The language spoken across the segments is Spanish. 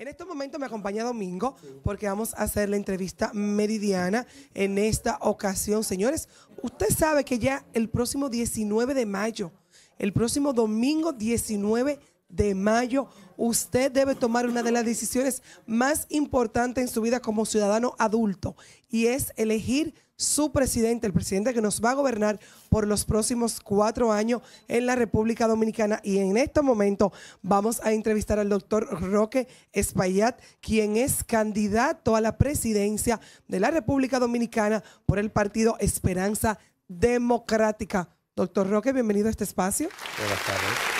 En este momento me acompaña Domingo porque vamos a hacer la entrevista meridiana en esta ocasión. Señores, usted sabe que ya el próximo 19 de mayo, el próximo domingo 19 de mayo, usted debe tomar una de las decisiones más importantes en su vida como ciudadano adulto y es elegir su presidente, el presidente que nos va a gobernar por los próximos cuatro años en la República Dominicana. Y en este momento vamos a entrevistar al doctor Roque Espaillat, quien es candidato a la presidencia de la República Dominicana por el partido Esperanza Democrática. Doctor Roque, bienvenido a este espacio. Buenas tardes.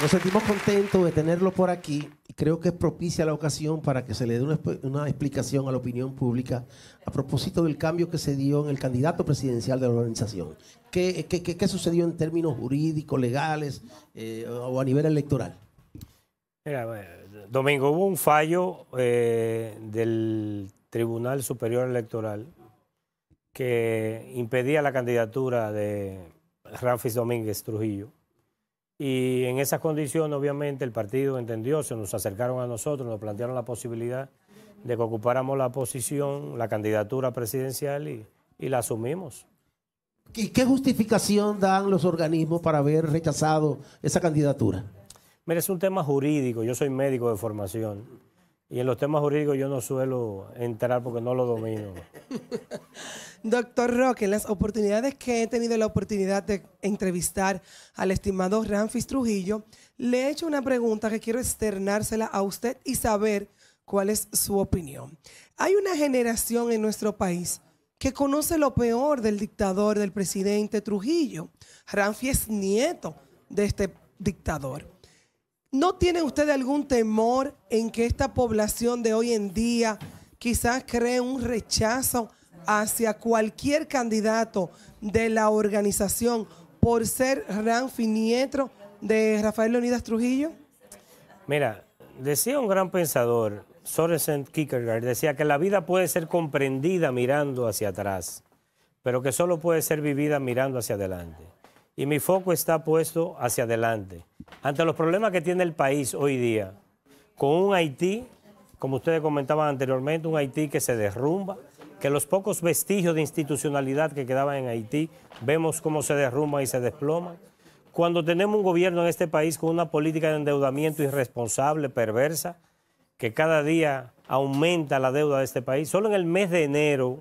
Nos sentimos contentos de tenerlo por aquí y creo que es propicia la ocasión para que se le dé una, explicación a la opinión pública a propósito del cambio que se dio en el candidato presidencial de la organización. ¿Qué, sucedió en términos jurídicos, legales eh, o a nivel electoral? Mira, domingo hubo un fallo eh, del Tribunal Superior Electoral que impedía la candidatura de Rafis Domínguez Trujillo y en esas condiciones, obviamente, el partido entendió, se nos acercaron a nosotros, nos plantearon la posibilidad de que ocupáramos la posición, la candidatura presidencial y, la asumimos. ¿Y qué justificación dan los organismos para haber rechazado esa candidatura? Mira, es un tema jurídico, yo soy médico de formación y en los temas jurídicos yo no suelo entrar porque no lo domino. Doctor Roque, en las oportunidades que he tenido la oportunidad de entrevistar al estimado Ramfis Trujillo, le he hecho una pregunta que quiero externársela a usted y saber cuál es su opinión. Hay una generación en nuestro país que conoce lo peor del dictador, del presidente Trujillo. Ramfis es nieto de este dictador. ¿No tiene usted algún temor en que esta población de hoy en día quizás cree un rechazo hacia cualquier candidato de la organización por ser finietro de Rafael Leonidas Trujillo? Mira, decía un gran pensador, Sorensen Kierkegaard, decía que la vida puede ser comprendida mirando hacia atrás, pero que solo puede ser vivida mirando hacia adelante. Y mi foco está puesto hacia adelante. Ante los problemas que tiene el país hoy día, con un Haití, como ustedes comentaban anteriormente, un Haití que se derrumba, que los pocos vestigios de institucionalidad que quedaban en Haití, vemos cómo se derrumba y se desploma. Cuando tenemos un gobierno en este país con una política de endeudamiento irresponsable, perversa, que cada día aumenta la deuda de este país, solo en el mes de enero,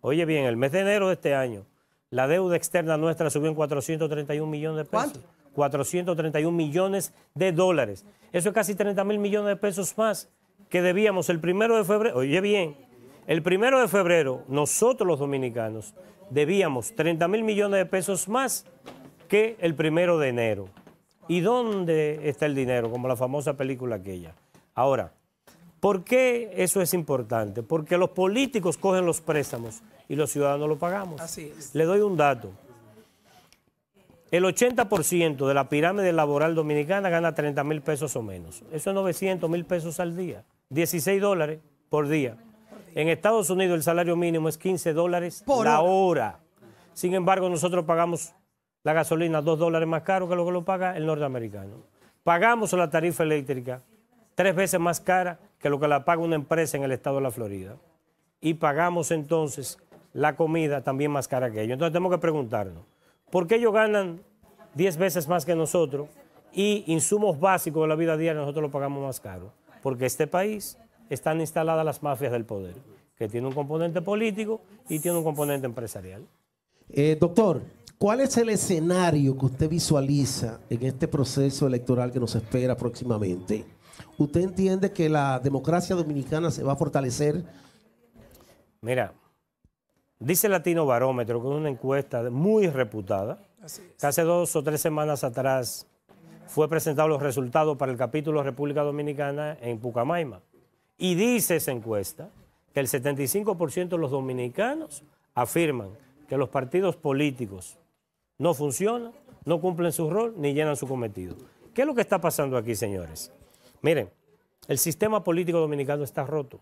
oye bien, el mes de enero de este año, la deuda externa nuestra subió en 431 millones de pesos. ¿Cuánto? 431 millones de dólares. Eso es casi 30 mil millones de pesos más que debíamos el primero de febrero. Oye bien, el primero de febrero, nosotros los dominicanos debíamos 30 mil millones de pesos más que el primero de enero. ¿Y dónde está el dinero? Como la famosa película aquella. Ahora, ¿por qué eso es importante? Porque los políticos cogen los préstamos y los ciudadanos lo pagamos. Así Le doy un dato. El 80% de la pirámide laboral dominicana gana 30 mil pesos o menos. Eso es 900 mil pesos al día. 16 dólares por día. En Estados Unidos el salario mínimo es 15 dólares por hora. Sin embargo, nosotros pagamos la gasolina 2 dólares más caro que lo que lo paga el norteamericano. Pagamos la tarifa eléctrica tres veces más cara que lo que la paga una empresa en el estado de la Florida. Y pagamos entonces la comida también más cara que ellos. Entonces tenemos que preguntarnos, ¿por qué ellos ganan 10 veces más que nosotros y insumos básicos de la vida diaria nosotros lo pagamos más caro? Porque este país están instaladas las mafias del poder, que tiene un componente político y tiene un componente empresarial. Eh, doctor, ¿cuál es el escenario que usted visualiza en este proceso electoral que nos espera próximamente? ¿Usted entiende que la democracia dominicana se va a fortalecer? Mira, dice Latino Barómetro, con una encuesta muy reputada, que hace dos o tres semanas atrás fue presentado los resultados para el capítulo República Dominicana en Pucamaima. Y dice esa encuesta que el 75% de los dominicanos afirman que los partidos políticos no funcionan, no cumplen su rol ni llenan su cometido. ¿Qué es lo que está pasando aquí, señores? Miren, el sistema político dominicano está roto,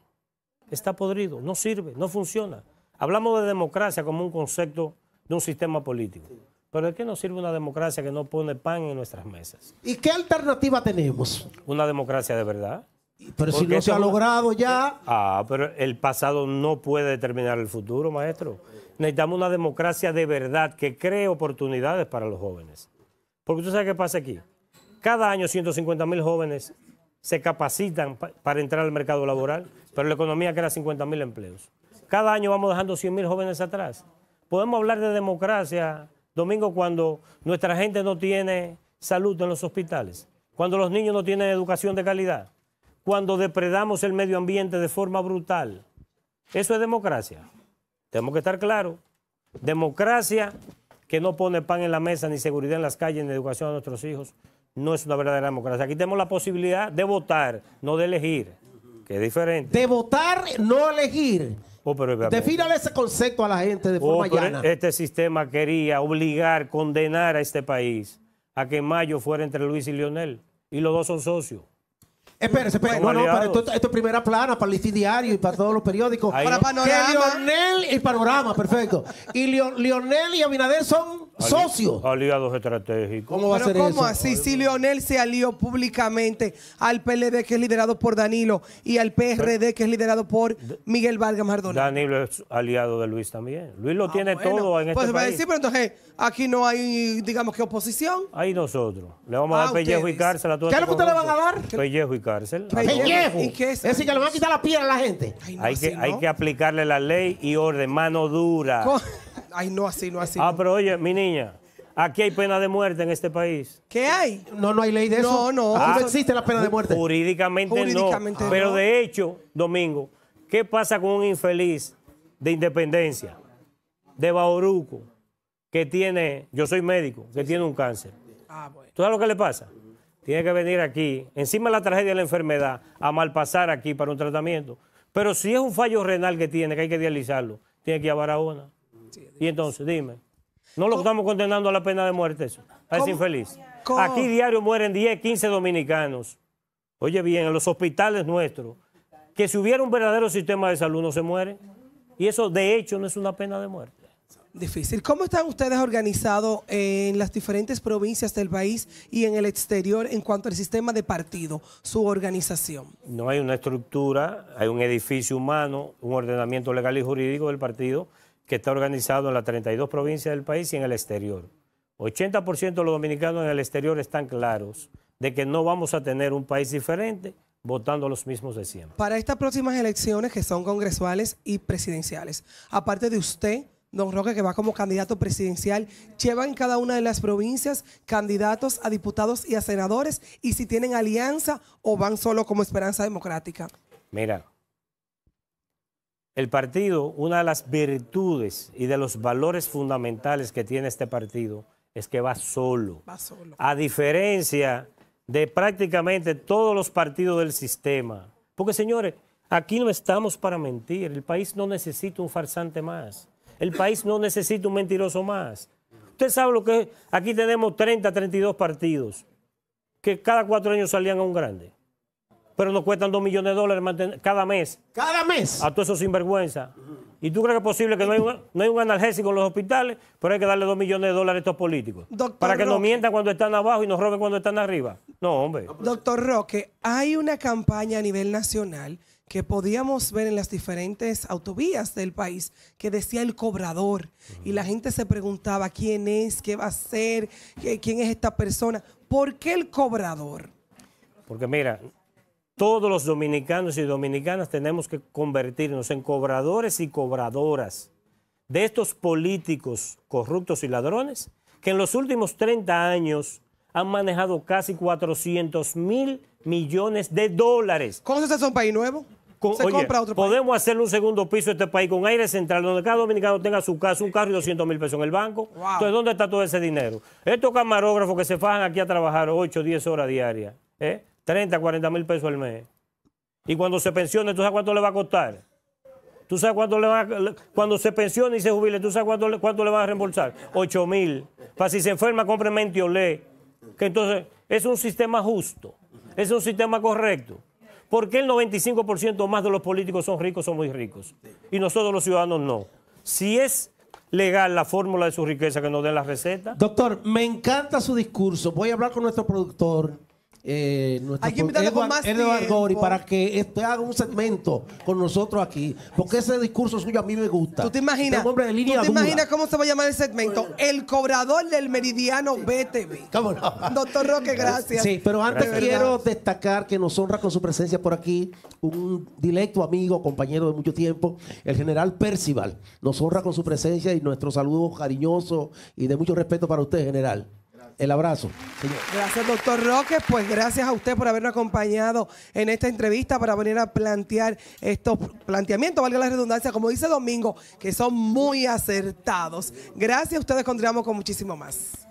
está podrido, no sirve, no funciona. Hablamos de democracia como un concepto de un sistema político. Pero ¿de qué nos sirve una democracia que no pone pan en nuestras mesas? ¿Y qué alternativa tenemos? Una democracia de verdad. Pero si no se ha logrado ya. Ah, pero el pasado no puede determinar el futuro, maestro. Necesitamos una democracia de verdad que cree oportunidades para los jóvenes. Porque usted sabe qué pasa aquí. Cada año 150.000 mil jóvenes se capacitan para entrar al mercado laboral, pero la economía crea 50.000 mil empleos. Cada año vamos dejando 100 mil jóvenes atrás. Podemos hablar de democracia, Domingo, cuando nuestra gente no tiene salud en los hospitales, cuando los niños no tienen educación de calidad cuando depredamos el medio ambiente de forma brutal. Eso es democracia. Tenemos que estar claros. Democracia que no pone pan en la mesa, ni seguridad en las calles, ni educación a nuestros hijos, no es una verdadera democracia. Aquí tenemos la posibilidad de votar, no de elegir, que es diferente. De votar, no elegir. Oh, ese concepto a la gente de oh, forma llana. Este sistema quería obligar, condenar a este país a que Mayo fuera entre Luis y Lionel. Y los dos son socios. Espérense, espera No, no, esto, es primera plana para el Diario y para todos los periódicos. para Panorama. Que Lionel y Panorama, perfecto. Y Lionel y Abinader son socio. Aliados estratégicos. ¿Cómo va a ser ¿cómo así? Si Lionel se alió públicamente al PLD, que es liderado por Danilo, y al PRD, que es liderado por Miguel Vargas Mardona. Danilo es aliado de Luis también. Luis lo ah, tiene todo en pues este país. Pues decir, pero entonces aquí no hay, digamos que oposición. Ahí nosotros. Le vamos a dar ah, pellejo y cárcel a todos. ¿Qué es lo que ustedes le van a dar? Pellejo y cárcel. ¿Pellejo? es? decir, que le van a quitar la piedra a la gente. hay, que, hay que aplicarle la ley y orden, mano dura. Ay, no así, no así. Ah, pero oye, mi niña. Aquí hay pena de muerte en este país. ¿Qué hay? No, no hay ley de eso. No, no. no ah, existe la pena de muerte. Jurídicamente, no. Pero de hecho, Domingo, ¿qué pasa con un infeliz de Independencia, de Bauruco, que tiene, yo soy médico, que tiene un cáncer? Ah, bueno. ¿Tú sabes lo que le pasa? Tiene que venir aquí, encima de la tragedia de la enfermedad, a malpasar aquí para un tratamiento. Pero si es un fallo renal que tiene, que hay que dializarlo, tiene que ir a Barahona. Y entonces, dime, ¿no lo estamos condenando a la pena de muerte eso? es infeliz. Aquí diario mueren 10, 15 dominicanos. Oye bien, en los hospitales nuestros. Que si hubiera un verdadero sistema de salud no se muere. Y eso de hecho no es una pena de muerte. Difícil. ¿Cómo están ustedes organizados en las diferentes provincias del país y en el exterior en cuanto al sistema de partido, su organización? No hay una estructura, hay un edificio humano, un ordenamiento legal y jurídico del partido que está organizado en las 32 provincias del país y en el exterior. 80% de los dominicanos en el exterior están claros de que no vamos a tener un país diferente votando los mismos de siempre. Para estas próximas elecciones que son congresuales y presidenciales, aparte de usted, don Roque, que va como candidato presidencial, llevan cada una de las provincias candidatos a diputados y a senadores y si tienen alianza o van solo como Esperanza Democrática. Mira, el partido, una de las virtudes y de los valores fundamentales que tiene este partido es que va solo. Va solo. A diferencia de prácticamente todos los partidos del sistema. Porque, señores, aquí no estamos para mentir. El país no necesita un farsante más. El país no necesita un mentiroso más. Usted sabe lo que es? Aquí tenemos 30, 32 partidos que cada cuatro años salían a un grande pero nos cuestan 2 millones de dólares cada mes. ¿Cada mes? A todos esos sinvergüenza. ¿Y tú crees que es posible que no hay, un, no hay un analgésico en los hospitales, pero hay que darle dos millones de dólares a estos políticos? para que nos mientan cuando están abajo y nos roben cuando están arriba. No, hombre. Doctor Roque, hay una campaña a nivel nacional que podíamos ver en las diferentes autovías del país, que decía el cobrador, y la gente se preguntaba quién es, qué va a hacer, quién es esta persona. ¿Por qué el cobrador? Porque mira, todos los dominicanos y dominicanas tenemos que convertirnos en cobradores y cobradoras de estos políticos corruptos y ladrones que en los últimos 30 años han manejado casi 400 mil millones de dólares. ¿Cómo se hace un país nuevo? se compra otro podemos hacer hacerle un segundo piso a este país con aire central, donde cada dominicano tenga su casa, un carro y 200 mil pesos en el banco. Entonces, ¿dónde está todo ese dinero? Estos camarógrafos que se fajan aquí a trabajar 8, 10 horas diarias, ¿eh? 30, 40 mil pesos al mes. Y cuando se pensione, ¿tú sabes cuánto le va a costar? ¿Tú sabes cuánto le va a, Cuando se pensione y se jubile, ¿tú sabes cuánto, cuánto le va a reembolsar? 8 mil. Para si se enferma, compre Mentiolé. Que entonces, es un sistema justo. Es un sistema correcto. ¿Por qué el 95% más de los políticos son ricos son muy ricos? Y nosotros los ciudadanos no. Si es legal la fórmula de su riqueza, que nos den la receta. Doctor, me encanta su discurso. Voy a hablar con nuestro productor eh, nuestro Hay que para que este haga un segmento con nosotros aquí. Porque ese discurso suyo a mí me gusta. ¿Tú te imaginas? ¿Tú te imaginas cómo se va a llamar el segmento? El cobrador del meridiano BTV. Doctor Roque, gracias. Sí, pero antes quiero destacar que nos honra con su presencia por aquí un directo amigo, compañero de mucho tiempo, el general Percival. Nos honra con su presencia y nuestro saludo cariñoso y de mucho respeto para usted, general el abrazo. Gracias, doctor Roque. Pues gracias a usted por habernos acompañado en esta entrevista para venir a plantear estos planteamientos, valga la redundancia, como dice Domingo, que son muy acertados. Gracias a ustedes, continuamos con muchísimo más.